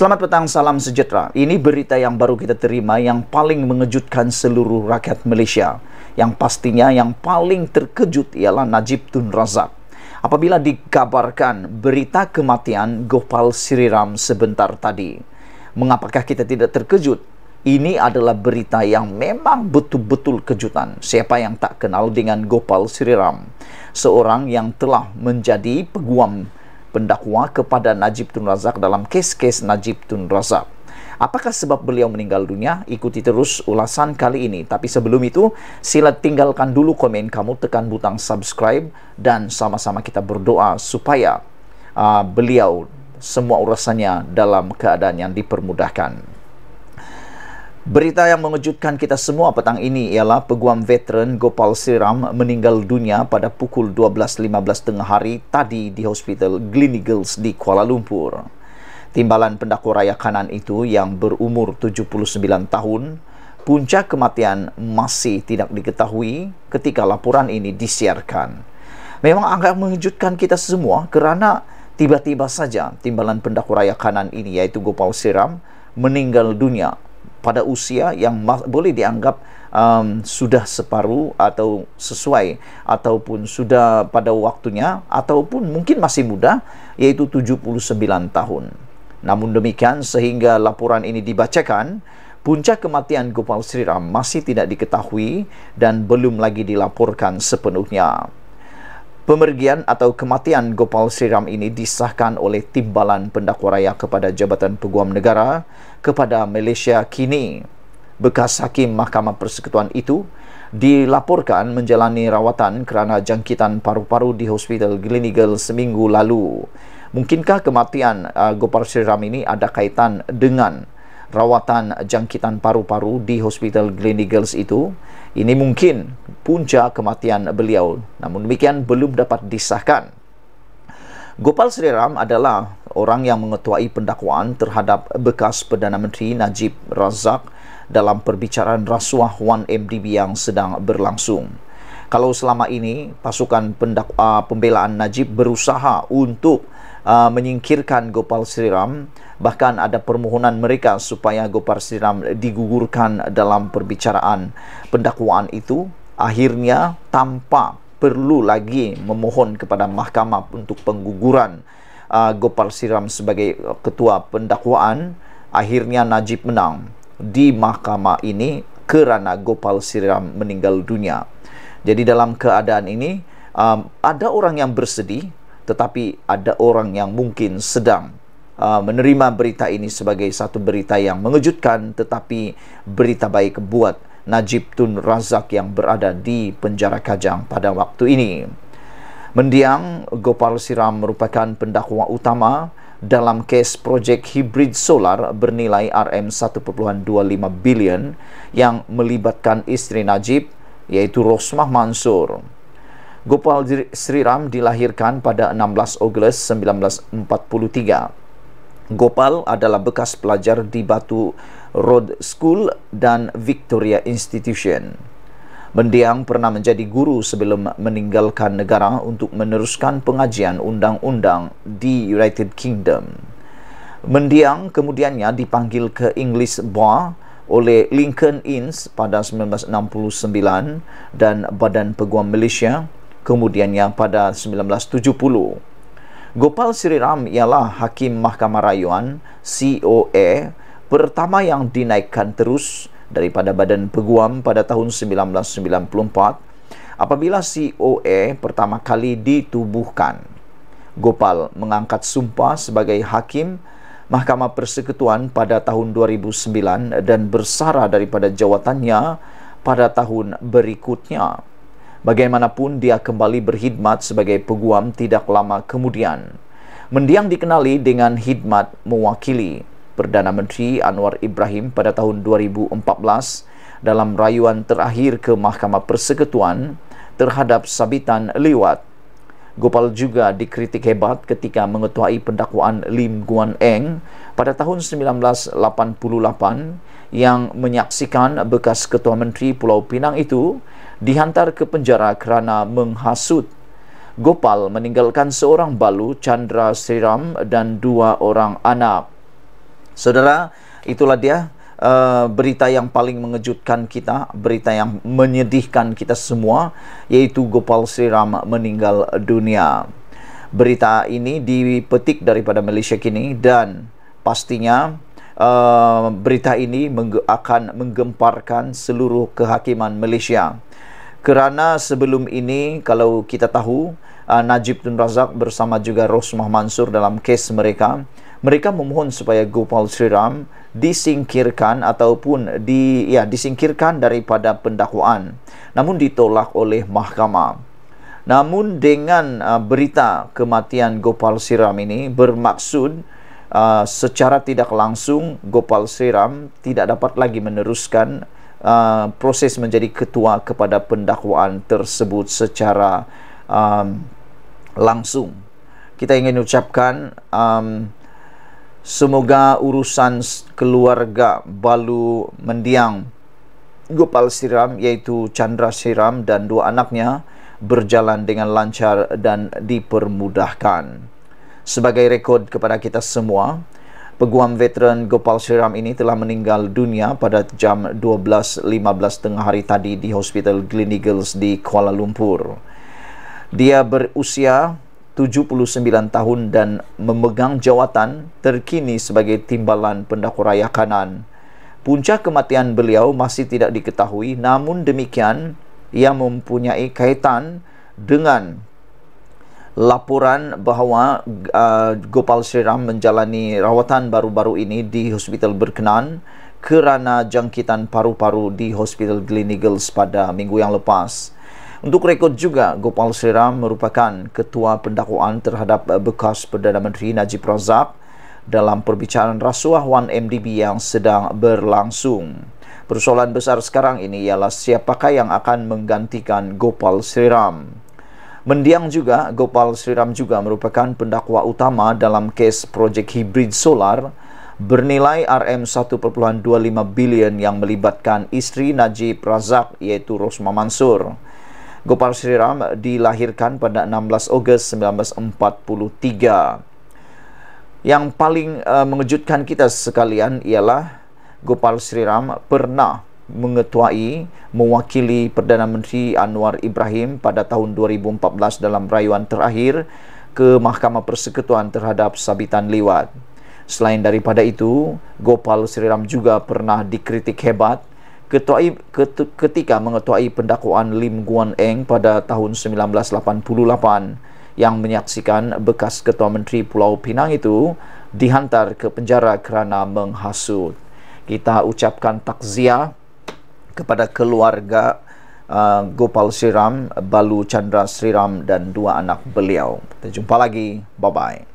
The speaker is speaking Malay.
Selamat petang, salam sejahtera. Ini berita yang baru kita terima yang paling mengejutkan seluruh rakyat Malaysia. Yang pastinya yang paling terkejut ialah Najib Tun Razak. Apabila dikabarkan berita kematian Gopal Siriram sebentar tadi. Mengapakah kita tidak terkejut? Ini adalah berita yang memang betul-betul kejutan. Siapa yang tak kenal dengan Gopal Siriram? Seorang yang telah menjadi peguam pendakwa kepada Najib Tun Razak dalam kes-kes Najib Tun Razak. Apakah sebab beliau meninggal dunia? Ikuti terus ulasan kali ini. Tapi sebelum itu, sila tinggalkan dulu komen kamu, tekan butang subscribe, dan sama-sama kita berdoa supaya uh, beliau semua urusannya dalam keadaan yang dipermudahkan. Berita yang mengejutkan kita semua petang ini ialah peguam veteran Gopal Siram meninggal dunia pada pukul 12.15 tengah hari tadi di Hospital Gleneagles di Kuala Lumpur. Timbalan pendakwa raya kanan itu yang berumur 79 tahun, punca kematian masih tidak diketahui ketika laporan ini disiarkan. Memang agak mengejutkan kita semua kerana tiba-tiba saja timbalan pendakwa raya kanan ini iaitu Gopal Siram meninggal dunia pada usia yang boleh dianggap um, sudah separuh atau sesuai ataupun sudah pada waktunya ataupun mungkin masih muda yaitu 79 tahun. Namun demikian sehingga laporan ini dibacakan puncak kematian Gopal Sriram masih tidak diketahui dan belum lagi dilaporkan sepenuhnya. Pemergian atau kematian Gopal Sriram ini disahkan oleh timbalan pendakwa raya kepada Jabatan Peguam Negara kepada Malaysia kini. Bekas Hakim Mahkamah Persekutuan itu dilaporkan menjalani rawatan kerana jangkitan paru-paru di Hospital Gleneagles seminggu lalu. Mungkinkah kematian uh, Gopal Sriram ini ada kaitan dengan rawatan jangkitan paru-paru di Hospital Gleneagles itu. Ini mungkin punca kematian beliau. Namun demikian belum dapat disahkan. Gopal Sriram adalah orang yang mengetuai pendakwaan terhadap bekas Perdana Menteri Najib Razak dalam perbicaraan rasuah 1MDB yang sedang berlangsung. Kalau selama ini pasukan pendak- uh, pembelaan Najib berusaha untuk Uh, menyingkirkan Gopal Sriram bahkan ada permohonan mereka supaya Gopal Sriram digugurkan dalam perbicaraan pendakwaan itu akhirnya tanpa perlu lagi memohon kepada mahkamah untuk pengguguran uh, Gopal Sriram sebagai ketua pendakwaan akhirnya Najib menang di mahkamah ini kerana Gopal Sriram meninggal dunia jadi dalam keadaan ini um, ada orang yang bersedih tetapi ada orang yang mungkin sedang uh, menerima berita ini sebagai satu berita yang mengejutkan tetapi berita baik buat Najib Tun Razak yang berada di penjara Kajang pada waktu ini. Mendiang Gopal Siram merupakan pendakwa utama dalam kes projek hibrid solar bernilai RM1.25 bilion yang melibatkan istri Najib yaitu Rosmah Mansur. Gopal Sri Ram dilahirkan pada 16 Ogos 1943. Gopal adalah bekas pelajar di Batu Road School dan Victoria Institution. Mendiang pernah menjadi guru sebelum meninggalkan negara untuk meneruskan pengajian undang-undang di United Kingdom. Mendiang kemudiannya dipanggil ke English Bar oleh Lincoln Inns pada 1969 dan Badan Peguam Malaysia Kemudiannya pada 1970. Gopal Sriram ialah Hakim Mahkamah Rayuan COA pertama yang dinaikkan terus daripada badan peguam pada tahun 1994 apabila COA pertama kali ditubuhkan. Gopal mengangkat sumpah sebagai Hakim Mahkamah Persekutuan pada tahun 2009 dan bersara daripada jawatannya pada tahun berikutnya. Bagaimanapun dia kembali berkhidmat sebagai peguam tidak lama kemudian. Mendiang dikenali dengan khidmat mewakili Perdana Menteri Anwar Ibrahim pada tahun 2014 dalam rayuan terakhir ke Mahkamah Persekutuan terhadap sabitan lewat. Gopal juga dikritik hebat ketika mengetuai pendakwaan Lim Guan Eng pada tahun 1988 yang menyaksikan bekas Ketua Menteri Pulau Pinang itu dihantar ke penjara kerana menghasut. Gopal meninggalkan seorang balu, Chandra Sriram dan dua orang anak. Saudara, itulah dia uh, berita yang paling mengejutkan kita, berita yang menyedihkan kita semua, yaitu Gopal Sriram meninggal dunia. Berita ini dipetik daripada Malaysia kini dan pastinya uh, berita ini menge- akan menggemparkan seluruh kehakiman Malaysia kerana sebelum ini kalau kita tahu uh, Najib Tun Razak bersama juga Rosmah Mansur dalam kes mereka mereka memohon supaya Gopal Sriram disingkirkan ataupun di ya disingkirkan daripada pendakwaan namun ditolak oleh mahkamah namun dengan uh, berita kematian Gopal Sriram ini bermaksud uh, secara tidak langsung Gopal Sriram tidak dapat lagi meneruskan uh, proses menjadi ketua kepada pendakwaan tersebut secara um, langsung. Kita ingin ucapkan um, semoga urusan keluarga Balu Mendiang Gopal Siram iaitu Chandra Siram dan dua anaknya berjalan dengan lancar dan dipermudahkan. Sebagai rekod kepada kita semua, peguam veteran Gopal Sriram ini telah meninggal dunia pada jam 12.15 tengah hari tadi di Hospital Gleneagles di Kuala Lumpur. Dia berusia 79 tahun dan memegang jawatan terkini sebagai timbalan pendakwa raya kanan. Puncak kematian beliau masih tidak diketahui namun demikian ia mempunyai kaitan dengan laporan bahawa uh, Gopal Sriram menjalani rawatan baru-baru ini di hospital berkenaan kerana jangkitan paru-paru di hospital Gleneagles pada minggu yang lepas. Untuk rekod juga, Gopal Sriram merupakan ketua pendakwaan terhadap bekas Perdana Menteri Najib Razak dalam perbicaraan rasuah 1MDB yang sedang berlangsung. Persoalan besar sekarang ini ialah siapakah yang akan menggantikan Gopal Sriram. Mendiang juga Gopal Sriram juga merupakan pendakwa utama dalam kes projek hibrid solar bernilai RM1.25 bilion yang melibatkan istri Najib Razak iaitu Rosma Mansur. Gopal Sriram dilahirkan pada 16 Ogos 1943. Yang paling uh, mengejutkan kita sekalian ialah Gopal Sriram pernah mengetuai mewakili Perdana Menteri Anwar Ibrahim pada tahun 2014 dalam rayuan terakhir ke Mahkamah Persekutuan terhadap Sabitan Liwat. Selain daripada itu, Gopal Sriram juga pernah dikritik hebat ketuai, ketika mengetuai pendakwaan Lim Guan Eng pada tahun 1988 yang menyaksikan bekas Ketua Menteri Pulau Pinang itu dihantar ke penjara kerana menghasut. Kita ucapkan takziah kepada keluarga uh, Gopal Sriram, Balu Chandra Sriram dan dua anak beliau. Kita jumpa lagi. Bye-bye.